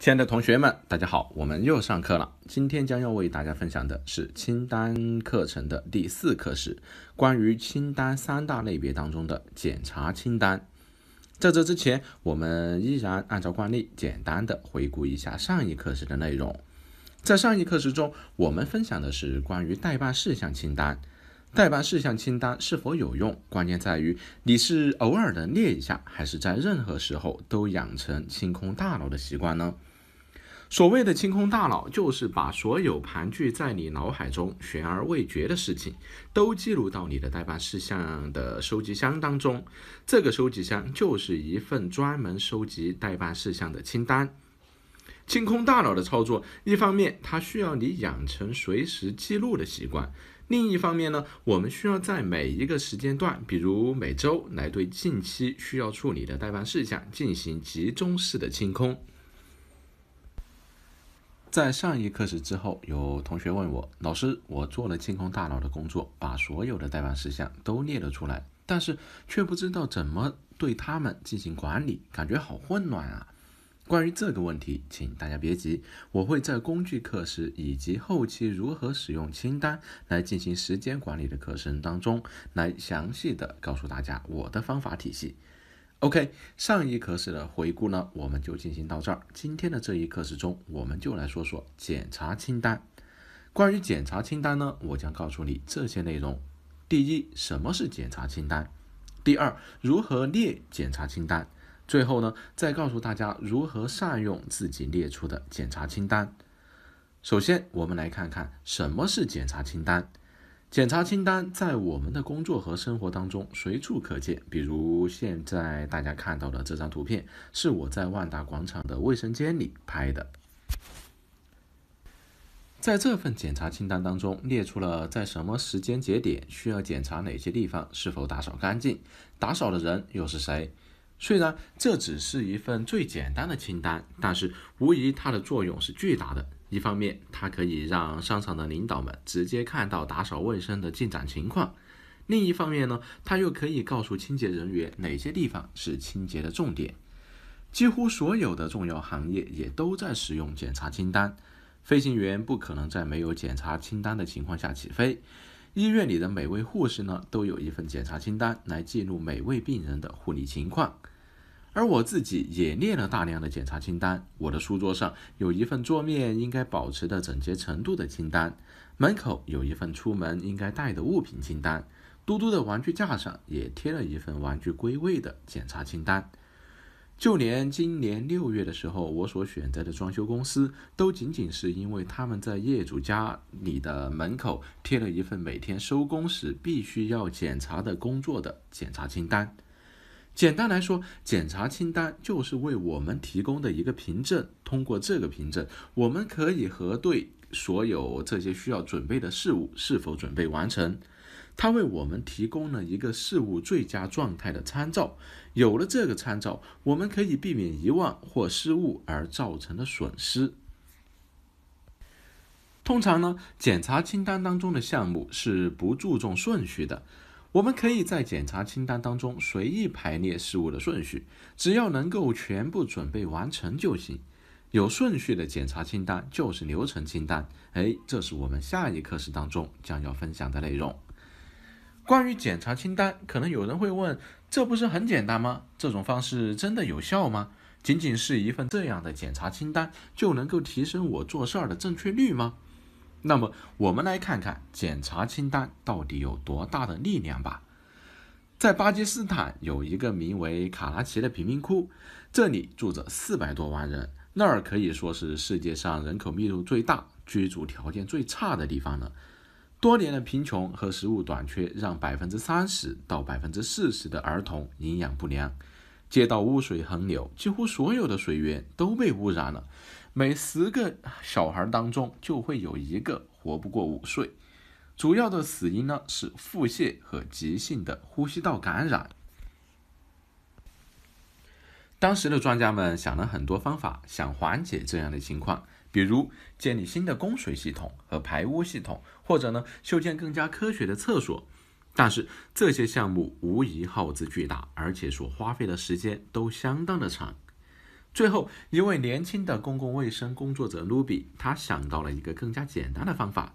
亲爱的同学们，大家好，我们又上课了。今天将要为大家分享的是清单课程的第四课时，关于清单三大类别当中的检查清单。在这之前，我们依然按照惯例，简单的回顾一下上一课时的内容。在上一课时中，我们分享的是关于代办事项清单。代办事项清单是否有用？关键在于你是偶尔的列一下，还是在任何时候都养成清空大脑的习惯呢？所谓的清空大脑，就是把所有盘踞在你脑海中悬而未决的事情，都记录到你的代办事项的收集箱当中。这个收集箱就是一份专门收集代办事项的清单。清空大脑的操作，一方面它需要你养成随时记录的习惯。另一方面呢，我们需要在每一个时间段，比如每周，来对近期需要处理的代办事项进行集中式的清空。在上一课时之后，有同学问我：“老师，我做了清空大脑的工作，把所有的代办事项都列了出来，但是却不知道怎么对他们进行管理，感觉好混乱啊。”关于这个问题，请大家别急，我会在工具课时以及后期如何使用清单来进行时间管理的课程当中，来详细的告诉大家我的方法体系。OK，上一课时的回顾呢，我们就进行到这儿。今天的这一课时中，我们就来说说检查清单。关于检查清单呢，我将告诉你这些内容：第一，什么是检查清单；第二，如何列检查清单。最后呢，再告诉大家如何善用自己列出的检查清单。首先，我们来看看什么是检查清单。检查清单在我们的工作和生活当中随处可见。比如，现在大家看到的这张图片，是我在万达广场的卫生间里拍的。在这份检查清单当中，列出了在什么时间节点需要检查哪些地方是否打扫干净，打扫的人又是谁。虽然这只是一份最简单的清单，但是无疑它的作用是巨大的。一方面，它可以让商场的领导们直接看到打扫卫生的进展情况；另一方面呢，它又可以告诉清洁人员哪些地方是清洁的重点。几乎所有的重要行业也都在使用检查清单。飞行员不可能在没有检查清单的情况下起飞。医院里的每位护士呢，都有一份检查清单来记录每位病人的护理情况，而我自己也列了大量的检查清单。我的书桌上有一份桌面应该保持的整洁程度的清单，门口有一份出门应该带的物品清单。嘟嘟的玩具架上也贴了一份玩具归位的检查清单。就连今年六月的时候，我所选择的装修公司，都仅仅是因为他们在业主家里的门口贴了一份每天收工时必须要检查的工作的检查清单。简单来说，检查清单就是为我们提供的一个凭证。通过这个凭证，我们可以核对所有这些需要准备的事物是否准备完成。它为我们提供了一个事物最佳状态的参照。有了这个参照，我们可以避免遗忘或失误而造成的损失。通常呢，检查清单当中的项目是不注重顺序的。我们可以在检查清单当中随意排列事物的顺序，只要能够全部准备完成就行。有顺序的检查清单就是流程清单。哎，这是我们下一课时当中将要分享的内容。关于检查清单，可能有人会问：这不是很简单吗？这种方式真的有效吗？仅仅是一份这样的检查清单，就能够提升我做事儿的正确率吗？那么，我们来看看检查清单到底有多大的力量吧。在巴基斯坦有一个名为卡拉奇的贫民窟，这里住着四百多万人，那儿可以说是世界上人口密度最大、居住条件最差的地方了。多年的贫穷和食物短缺让百分之三十到百分之四十的儿童营养不良，街道污水横流，几乎所有的水源都被污染了。每十个小孩当中就会有一个活不过五岁，主要的死因呢是腹泻和急性的呼吸道感染。当时的专家们想了很多方法，想缓解这样的情况。比如建立新的供水系统和排污系统，或者呢修建更加科学的厕所，但是这些项目无疑耗资巨大，而且所花费的时间都相当的长。最后，一位年轻的公共卫生工作者卢比，他想到了一个更加简单的方法。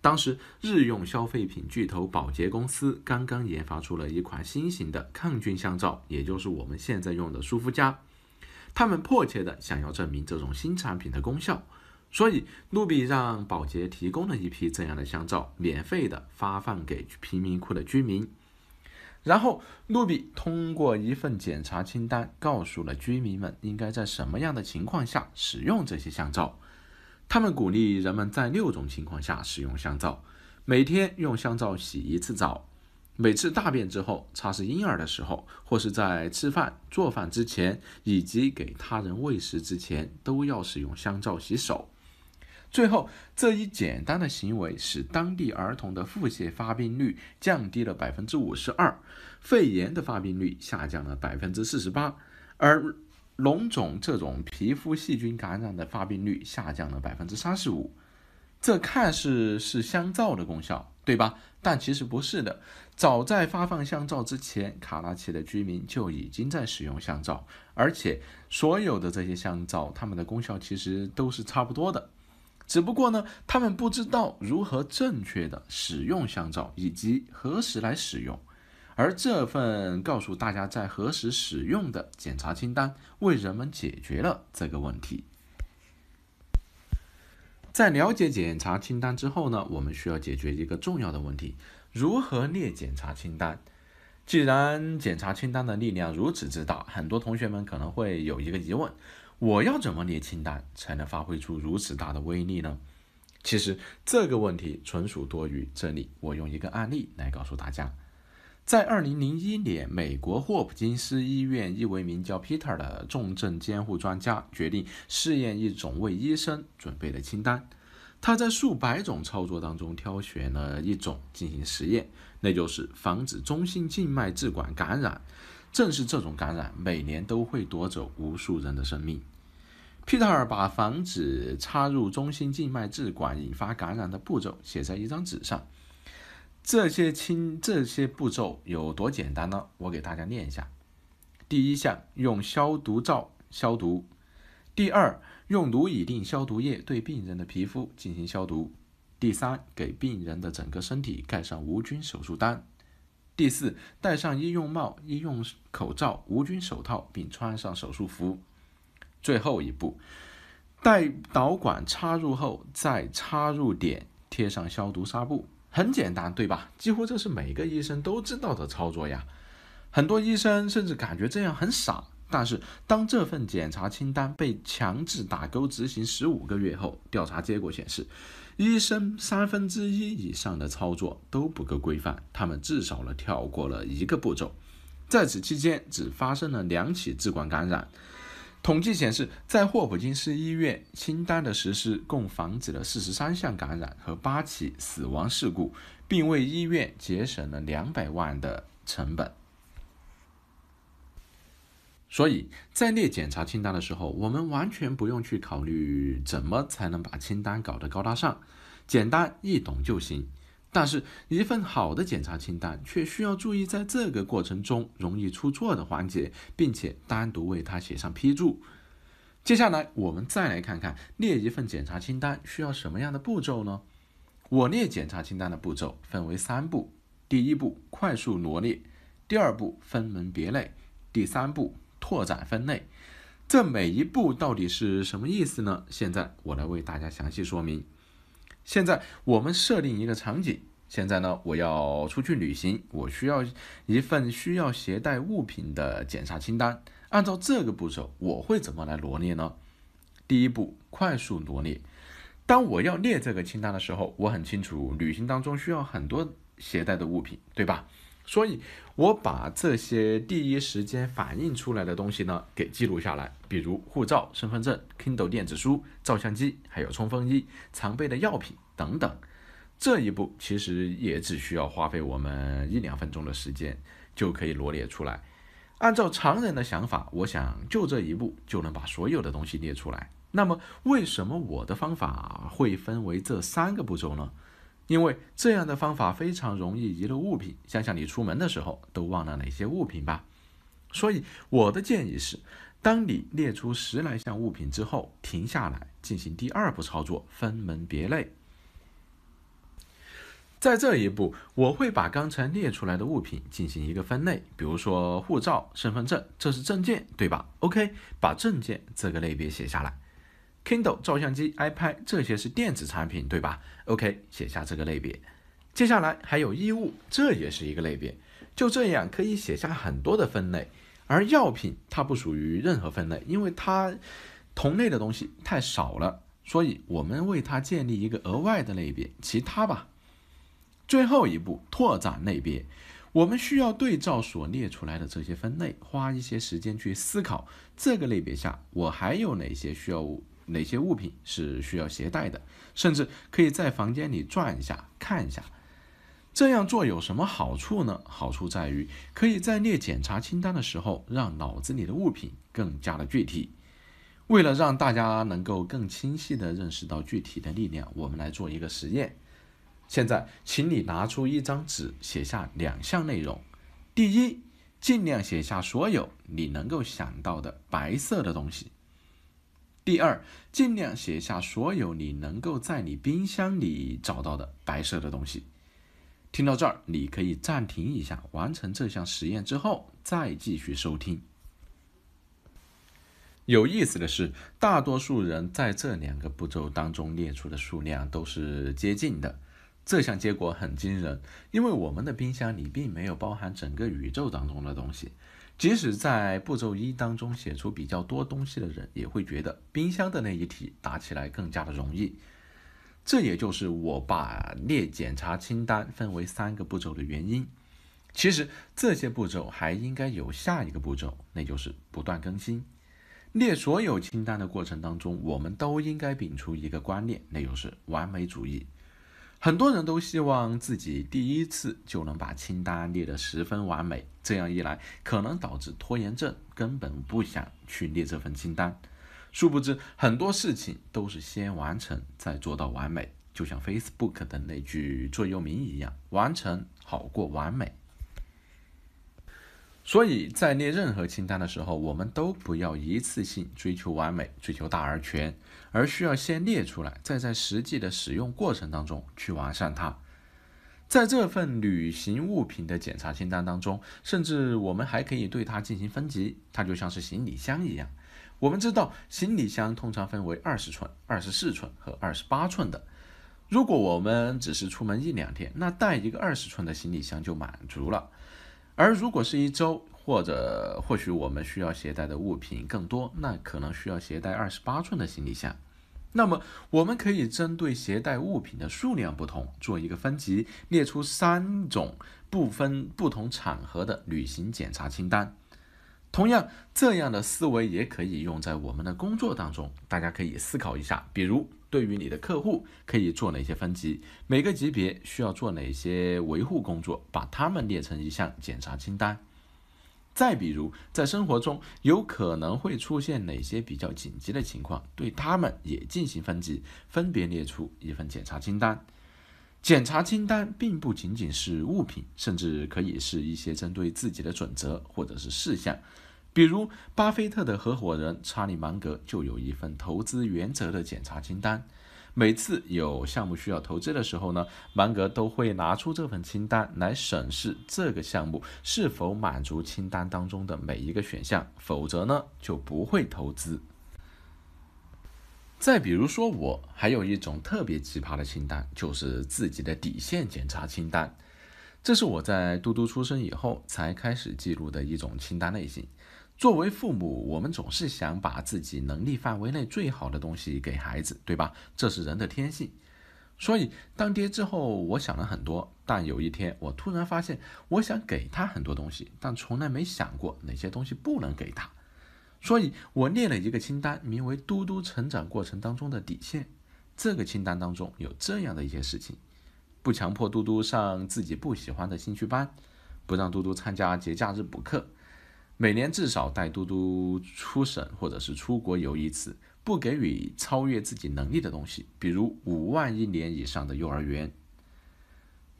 当时，日用消费品巨头宝洁公司刚刚研发出了一款新型的抗菌香皂，也就是我们现在用的舒肤佳，他们迫切的想要证明这种新产品的功效。所以，露比让保洁提供了一批这样的香皂，免费的发放给贫民窟的居民。然后，露比通过一份检查清单告诉了居民们应该在什么样的情况下使用这些香皂。他们鼓励人们在六种情况下使用香皂：每天用香皂洗一次澡，每次大便之后擦拭婴儿的时候，或是在吃饭、做饭之前，以及给他人喂食之前，都要使用香皂洗手。最后，这一简单的行为使当地儿童的腹泻发病率降低了百分之五十二，肺炎的发病率下降了百分之四十八，而脓肿这种皮肤细菌感染的发病率下降了百分之三十五。这看似是香皂的功效，对吧？但其实不是的。早在发放香皂之前，卡拉奇的居民就已经在使用香皂，而且所有的这些香皂，它们的功效其实都是差不多的。只不过呢，他们不知道如何正确的使用香皂，以及何时来使用。而这份告诉大家在何时使用的检查清单，为人们解决了这个问题。在了解检查清单之后呢，我们需要解决一个重要的问题：如何列检查清单？既然检查清单的力量如此之大，很多同学们可能会有一个疑问。我要怎么列清单才能发挥出如此大的威力呢？其实这个问题纯属多余。这里我用一个案例来告诉大家：在二零零一年，美国霍普金斯医院一位名叫 Peter 的重症监护专家决定试验一种为医生准备的清单。他在数百种操作当中挑选了一种进行实验，那就是防止中心静脉置管感染。正是这种感染，每年都会夺走无数人的生命。皮特尔把防止插入中心静脉置管引发感染的步骤写在一张纸上。这些清这些步骤有多简单呢？我给大家念一下：第一项，用消毒皂消毒；第二，用氯乙定消毒液对病人的皮肤进行消毒；第三，给病人的整个身体盖上无菌手术单；第四，戴上医用帽、医用口罩、无菌手套，并穿上手术服。最后一步，待导管插入后再插入点贴上消毒纱布，很简单，对吧？几乎这是每个医生都知道的操作呀。很多医生甚至感觉这样很傻，但是当这份检查清单被强制打勾执行十五个月后，调查结果显示，医生三分之一以上的操作都不够规范，他们至少了跳过了一个步骤。在此期间，只发生了两起支管感染。统计显示，在霍普金斯医院清单的实施，共防止了四十三项感染和八起死亡事故，并为医院节省了两百万的成本。所以在列检查清单的时候，我们完全不用去考虑怎么才能把清单搞得高大上，简单易懂就行。但是，一份好的检查清单却需要注意在这个过程中容易出错的环节，并且单独为它写上批注。接下来，我们再来看看列一份检查清单需要什么样的步骤呢？我列检查清单的步骤分为三步：第一步，快速罗列；第二步，分门别类；第三步，拓展分类。这每一步到底是什么意思呢？现在我来为大家详细说明。现在我们设定一个场景，现在呢，我要出去旅行，我需要一份需要携带物品的检查清单。按照这个步骤，我会怎么来罗列呢？第一步，快速罗列。当我要列这个清单的时候，我很清楚，旅行当中需要很多携带的物品，对吧？所以，我把这些第一时间反映出来的东西呢，给记录下来，比如护照、身份证、Kindle 电子书、照相机，还有冲锋衣、常备的药品等等。这一步其实也只需要花费我们一两分钟的时间就可以罗列出来。按照常人的想法，我想就这一步就能把所有的东西列出来。那么，为什么我的方法会分为这三个步骤呢？因为这样的方法非常容易遗漏物品，想想你出门的时候都忘了哪些物品吧。所以我的建议是，当你列出十来项物品之后，停下来进行第二步操作，分门别类。在这一步，我会把刚才列出来的物品进行一个分类，比如说护照、身份证，这是证件，对吧？OK，把证件这个类别写下来。Kindle 照相机、iPad 这些是电子产品，对吧？OK，写下这个类别。接下来还有衣物，这也是一个类别。就这样可以写下很多的分类。而药品它不属于任何分类，因为它同类的东西太少了，所以我们为它建立一个额外的类别，其他吧。最后一步，拓展类别。我们需要对照所列出来的这些分类，花一些时间去思考这个类别下我还有哪些需要。哪些物品是需要携带的？甚至可以在房间里转一下、看一下。这样做有什么好处呢？好处在于可以在列检查清单的时候，让脑子里的物品更加的具体。为了让大家能够更清晰地认识到具体的力量，我们来做一个实验。现在，请你拿出一张纸，写下两项内容。第一，尽量写下所有你能够想到的白色的东西。第二，尽量写下所有你能够在你冰箱里找到的白色的东西。听到这儿，你可以暂停一下，完成这项实验之后再继续收听。有意思的是，大多数人在这两个步骤当中列出的数量都是接近的。这项结果很惊人，因为我们的冰箱里并没有包含整个宇宙当中的东西。即使在步骤一当中写出比较多东西的人，也会觉得冰箱的那一题答起来更加的容易。这也就是我把列检查清单分为三个步骤的原因。其实这些步骤还应该有下一个步骤，那就是不断更新。列所有清单的过程当中，我们都应该摒除一个观念，那就是完美主义。很多人都希望自己第一次就能把清单列得十分完美。这样一来，可能导致拖延症，根本不想去列这份清单。殊不知，很多事情都是先完成，再做到完美。就像 Facebook 的那句座右铭一样，“完成好过完美”。所以，在列任何清单的时候，我们都不要一次性追求完美，追求大而全，而需要先列出来，再在实际的使用过程当中去完善它。在这份旅行物品的检查清单当中，甚至我们还可以对它进行分级，它就像是行李箱一样。我们知道，行李箱通常分为二十寸、二十四寸和二十八寸的。如果我们只是出门一两天，那带一个二十寸的行李箱就满足了；而如果是一周或者或许我们需要携带的物品更多，那可能需要携带二十八寸的行李箱。那么，我们可以针对携带物品的数量不同做一个分级，列出三种不分不同场合的旅行检查清单。同样，这样的思维也可以用在我们的工作当中。大家可以思考一下，比如对于你的客户，可以做哪些分级？每个级别需要做哪些维护工作？把它们列成一项检查清单。再比如，在生活中有可能会出现哪些比较紧急的情况，对他们也进行分级，分别列出一份检查清单。检查清单并不仅仅是物品，甚至可以是一些针对自己的准则或者是事项。比如，巴菲特的合伙人查理芒格就有一份投资原则的检查清单。每次有项目需要投资的时候呢，芒格都会拿出这份清单来审视这个项目是否满足清单当中的每一个选项，否则呢就不会投资。再比如说，我还有一种特别奇葩的清单，就是自己的底线检查清单。这是我在嘟嘟出生以后才开始记录的一种清单类型。作为父母，我们总是想把自己能力范围内最好的东西给孩子，对吧？这是人的天性。所以当爹之后，我想了很多。但有一天，我突然发现，我想给他很多东西，但从来没想过哪些东西不能给他。所以，我列了一个清单，名为《嘟嘟成长过程当中的底线》。这个清单当中有这样的一些事情：不强迫嘟嘟上自己不喜欢的兴趣班，不让嘟嘟参加节假日补课。每年至少带嘟嘟出省或者是出国游一次，不给予超越自己能力的东西，比如五万一年以上的幼儿园。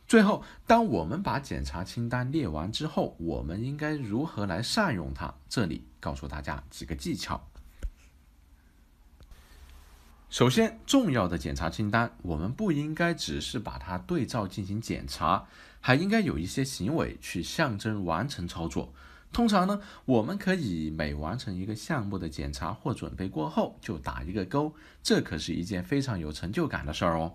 最后，当我们把检查清单列完之后，我们应该如何来善用它？这里告诉大家几个技巧。首先，重要的检查清单，我们不应该只是把它对照进行检查，还应该有一些行为去象征完成操作。通常呢，我们可以每完成一个项目的检查或准备过后，就打一个勾，这可是一件非常有成就感的事儿哦。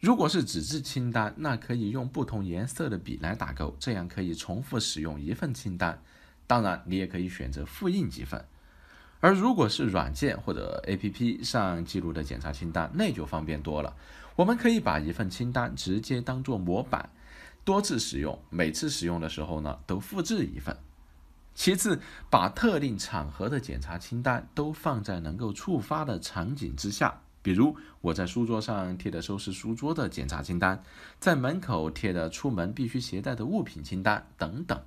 如果是纸质清单，那可以用不同颜色的笔来打勾，这样可以重复使用一份清单。当然，你也可以选择复印几份。而如果是软件或者 APP 上记录的检查清单，那就方便多了。我们可以把一份清单直接当做模板，多次使用。每次使用的时候呢，都复制一份。其次，把特定场合的检查清单都放在能够触发的场景之下，比如我在书桌上贴的收拾书桌的检查清单，在门口贴的出门必须携带的物品清单等等。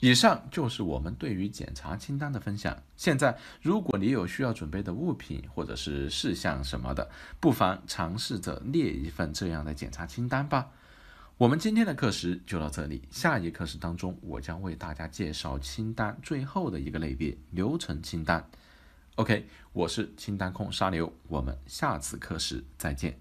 以上就是我们对于检查清单的分享。现在，如果你有需要准备的物品或者是事项什么的，不妨尝试着列一份这样的检查清单吧。我们今天的课时就到这里，下一课时当中，我将为大家介绍清单最后的一个类别——流程清单。OK，我是清单控沙牛，我们下次课时再见。